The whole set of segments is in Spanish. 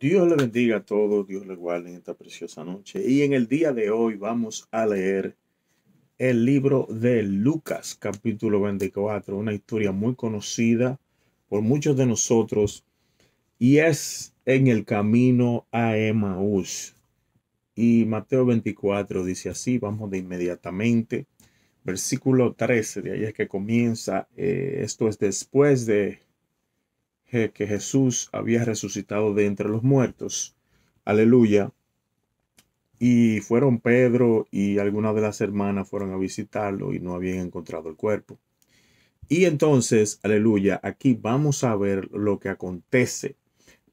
Dios le bendiga a todos, Dios le guarde en esta preciosa noche. Y en el día de hoy vamos a leer el libro de Lucas, capítulo 24, una historia muy conocida por muchos de nosotros y es en el camino a Emaús. Y Mateo 24 dice así, vamos de inmediatamente, versículo 13, de ahí es que comienza, eh, esto es después de que Jesús había resucitado de entre los muertos. Aleluya. Y fueron Pedro y algunas de las hermanas fueron a visitarlo y no habían encontrado el cuerpo. Y entonces, aleluya, aquí vamos a ver lo que acontece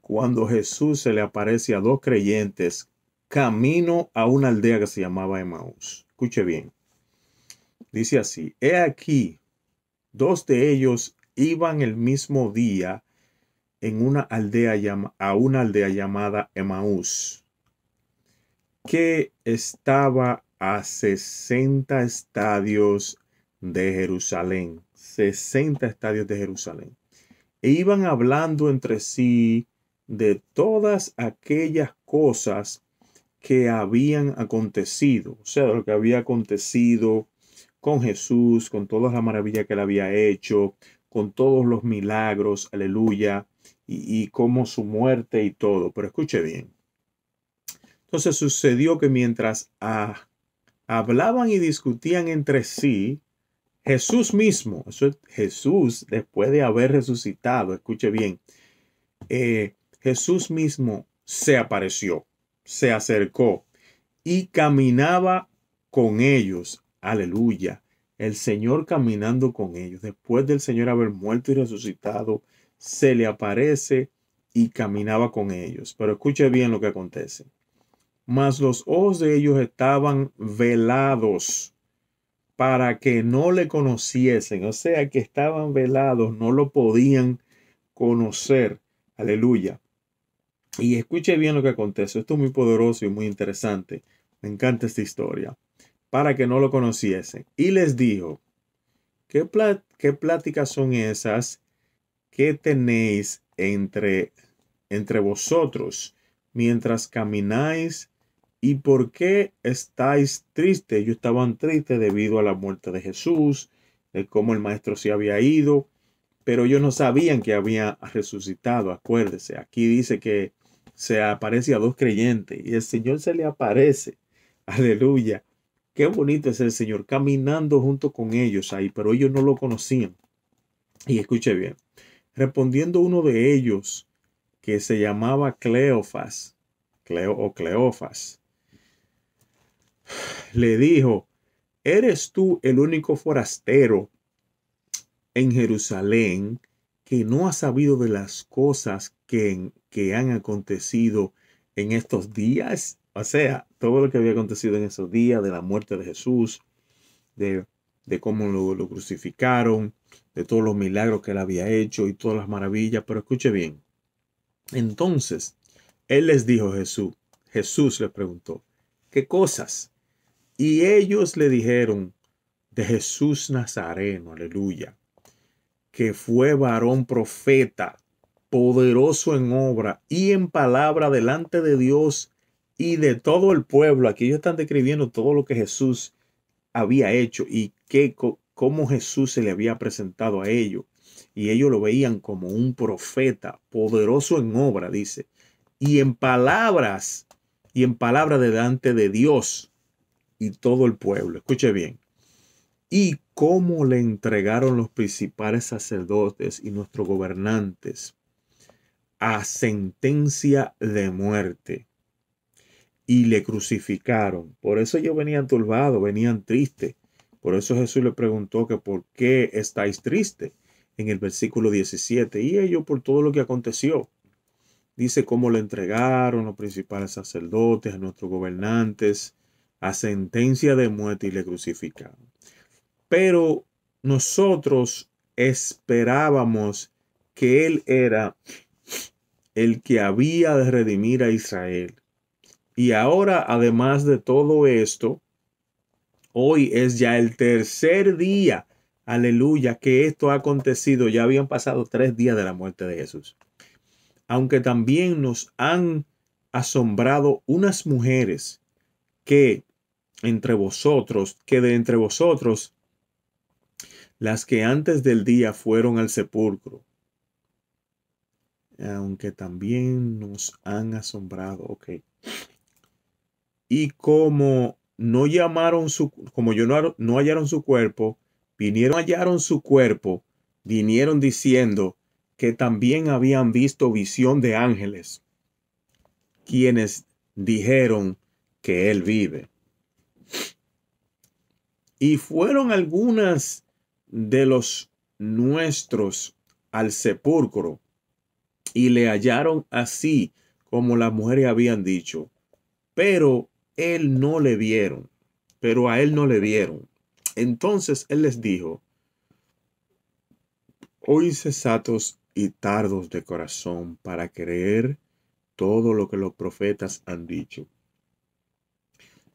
cuando Jesús se le aparece a dos creyentes camino a una aldea que se llamaba Emmaus. Escuche bien. Dice así, he aquí, dos de ellos iban el mismo día en una aldea a una aldea llamada Emaús, que estaba a 60 estadios de Jerusalén. 60 estadios de Jerusalén. E iban hablando entre sí de todas aquellas cosas que habían acontecido, o sea, lo que había acontecido con Jesús, con todas las maravillas que él había hecho, con todos los milagros, aleluya, y, como su muerte y todo. Pero escuche bien. Entonces sucedió que mientras ah, hablaban y discutían entre sí, Jesús mismo, eso es Jesús después de haber resucitado, escuche bien, eh, Jesús mismo se apareció, se acercó y caminaba con ellos. Aleluya el Señor caminando con ellos, después del Señor haber muerto y resucitado, se le aparece y caminaba con ellos. Pero escuche bien lo que acontece. Mas los ojos de ellos estaban velados para que no le conociesen. O sea que estaban velados, no lo podían conocer. Aleluya. Y escuche bien lo que acontece. Esto es muy poderoso y muy interesante. Me encanta esta historia para que no lo conociesen. Y les dijo, ¿qué, qué pláticas son esas que tenéis entre, entre vosotros mientras camináis? ¿Y por qué estáis tristes? Ellos estaban triste debido a la muerte de Jesús, de cómo el maestro se había ido, pero ellos no sabían que había resucitado, acuérdese. Aquí dice que se aparece a dos creyentes y el Señor se le aparece. Aleluya. Qué bonito es el Señor caminando junto con ellos ahí, pero ellos no lo conocían. Y escuche bien, respondiendo uno de ellos, que se llamaba Cleofas, Cleo o Cleofas, le dijo, ¿eres tú el único forastero en Jerusalén que no ha sabido de las cosas que, que han acontecido en estos días? O sea, todo lo que había acontecido en esos días, de la muerte de Jesús, de, cómo lo, lo crucificaron, de todos los milagros que él había hecho y todas las maravillas. Pero escuche bien. Entonces, él les dijo Jesús, Jesús les preguntó, ¿qué cosas? Y ellos le dijeron, de Jesús Nazareno, aleluya, que fue varón profeta, poderoso en obra y en palabra delante de Dios y de todo el pueblo. Aquí ellos están describiendo todo lo que Jesús había hecho y qué cómo Jesús se le había presentado a ellos. Y ellos lo veían como un profeta poderoso en obra, dice, y en palabras, y en palabras delante de Dios y todo el pueblo. Escuche bien. Y cómo le entregaron los principales sacerdotes y nuestros gobernantes a sentencia de muerte y le crucificaron. Por eso ellos venían turbados, venían tristes. Por eso Jesús le preguntó que por qué estáis tristes en el versículo 17. Y ellos por todo lo que aconteció. Dice cómo le entregaron los principales sacerdotes, a nuestros gobernantes, a sentencia de muerte y le crucificaron. Pero nosotros esperábamos que Él era el que había de redimir a Israel. Y ahora, además de todo esto, hoy es ya el tercer día, aleluya, que esto ha acontecido. Ya habían pasado tres días de la muerte de Jesús. Aunque también nos han asombrado unas mujeres que entre vosotros, que de entre vosotros, las que antes del día fueron al sepulcro, aunque también nos han asombrado. Ok. Y como no llamaron su, como yo no, no hallaron su cuerpo, vinieron, hallaron su cuerpo, vinieron diciendo que también habían visto visión de ángeles, quienes dijeron que él vive. Y fueron algunas de los nuestros al sepulcro y le hallaron así como las mujeres habían dicho, pero él no le vieron, pero a él no le vieron. Entonces él les dijo, hoy cesatos y tardos de corazón para creer todo lo que los profetas han dicho.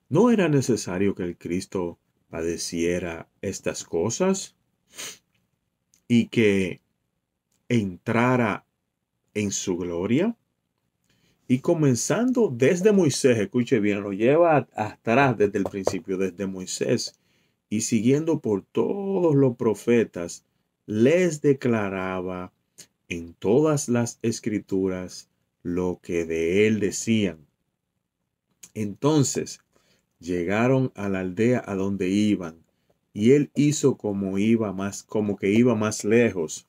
¿No era necesario que el Cristo padeciera estas cosas y que entrara en su gloria? Y comenzando desde Moisés, escuche bien, lo lleva atrás desde el principio, desde Moisés, y siguiendo por todos los profetas, les declaraba en todas las escrituras lo que de él decían. Entonces llegaron a la aldea a donde iban, y él hizo como iba más, como que iba más lejos.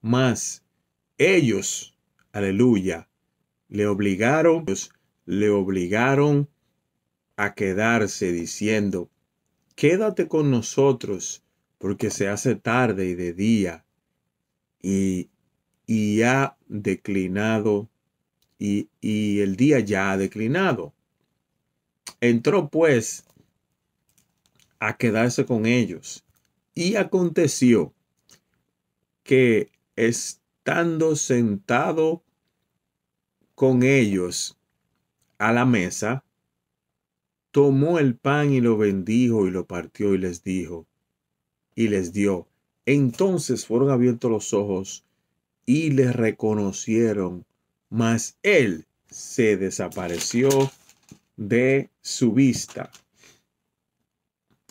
Mas ellos, aleluya, le obligaron, le obligaron a quedarse diciendo, quédate con nosotros porque se hace tarde y de día y, ha declinado y, y el día ya ha declinado. Entró pues a quedarse con ellos y aconteció que estando sentado con ellos a la mesa, tomó el pan y lo bendijo y lo partió y les dijo, y les dio. Entonces fueron abiertos los ojos y les reconocieron, mas él se desapareció de su vista.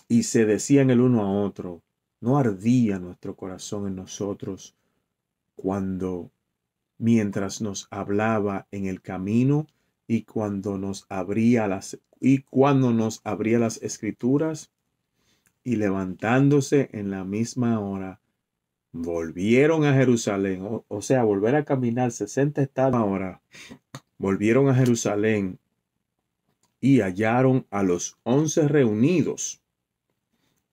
Y se decían el uno a otro, no ardía nuestro corazón en nosotros cuando mientras nos hablaba en el camino y cuando nos abría las y cuando nos abría las escrituras y levantándose en la misma hora volvieron a Jerusalén o, sea volver a caminar 60 estados ahora volvieron a Jerusalén y hallaron a los once reunidos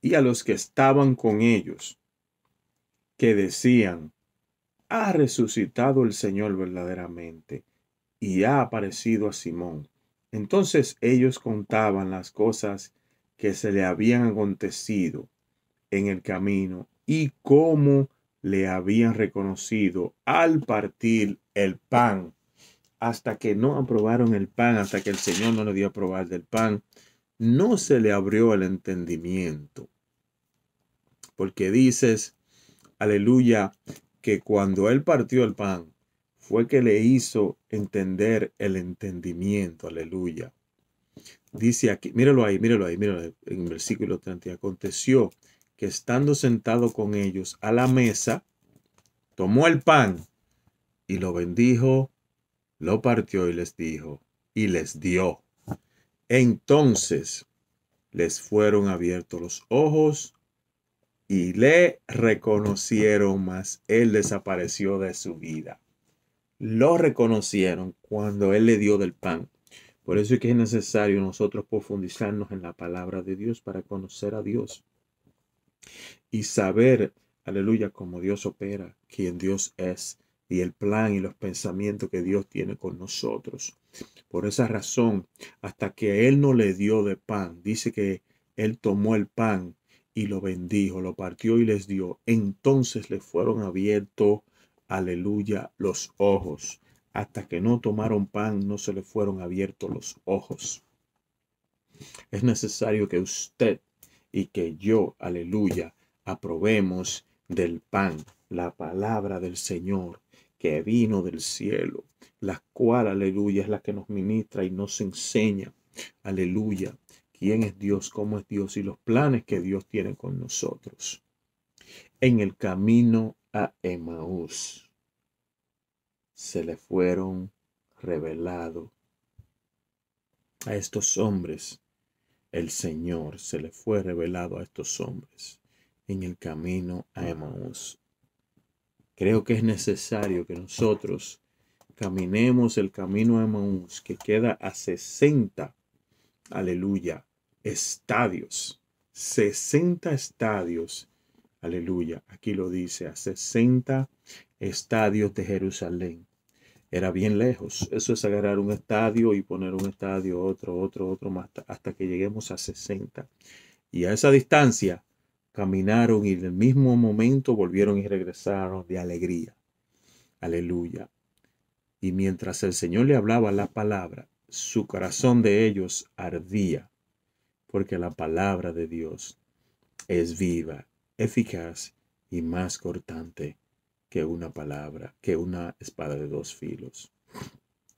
y a los que estaban con ellos que decían ha resucitado el Señor verdaderamente y ha aparecido a Simón. Entonces ellos contaban las cosas que se le habían acontecido en el camino y cómo le habían reconocido al partir el pan, hasta que no aprobaron el pan, hasta que el Señor no le dio a probar del pan, no se le abrió el entendimiento. Porque dices, aleluya, que cuando él partió el pan, fue que le hizo entender el entendimiento. Aleluya. Dice aquí, míralo ahí, míralo ahí, míralo en el versículo 30. Aconteció que estando sentado con ellos a la mesa, tomó el pan y lo bendijo, lo partió y les dijo, y les dio. Entonces les fueron abiertos los ojos y le reconocieron, más. él desapareció de su vida. Lo reconocieron cuando él le dio del pan. Por eso es que es necesario nosotros profundizarnos en la palabra de Dios para conocer a Dios y saber, aleluya, cómo Dios opera, quién Dios es y el plan y los pensamientos que Dios tiene con nosotros. Por esa razón, hasta que Él no le dio de pan, dice que Él tomó el pan y lo bendijo, lo partió y les dio. Entonces le fueron abiertos, aleluya, los ojos. Hasta que no tomaron pan, no se le fueron abiertos los ojos. Es necesario que usted y que yo, aleluya, aprobemos del pan, la palabra del Señor que vino del cielo, la cual, aleluya, es la que nos ministra y nos enseña, aleluya, quién es Dios, cómo es Dios y los planes que Dios tiene con nosotros. En el camino a Emaús se le fueron revelado a estos hombres. El Señor se le fue revelado a estos hombres en el camino a Emaús. Creo que es necesario que nosotros caminemos el camino a Emaús, que queda a 60, aleluya, estadios. 60 estadios. Aleluya. Aquí lo dice, a 60 estadios de Jerusalén. Era bien lejos. Eso es agarrar un estadio y poner un estadio, otro, otro, otro, más, hasta que lleguemos a 60. Y a esa distancia caminaron y en el mismo momento volvieron y regresaron de alegría. Aleluya. Y mientras el Señor le hablaba la palabra, su corazón de ellos ardía porque la palabra de Dios es viva, eficaz y más cortante que una palabra, que una espada de dos filos.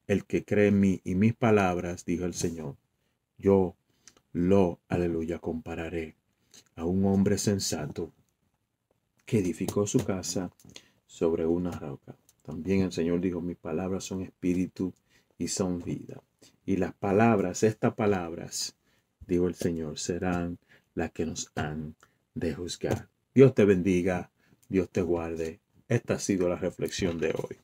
El que cree en mí y mis palabras, dijo el Señor, yo lo, aleluya, compararé a un hombre sensato que edificó su casa sobre una roca. También el Señor dijo, mis palabras son espíritu y son vida. Y las palabras, estas palabras, digo el Señor, serán las que nos han de juzgar. Dios te bendiga, Dios te guarde. Esta ha sido la reflexión de hoy.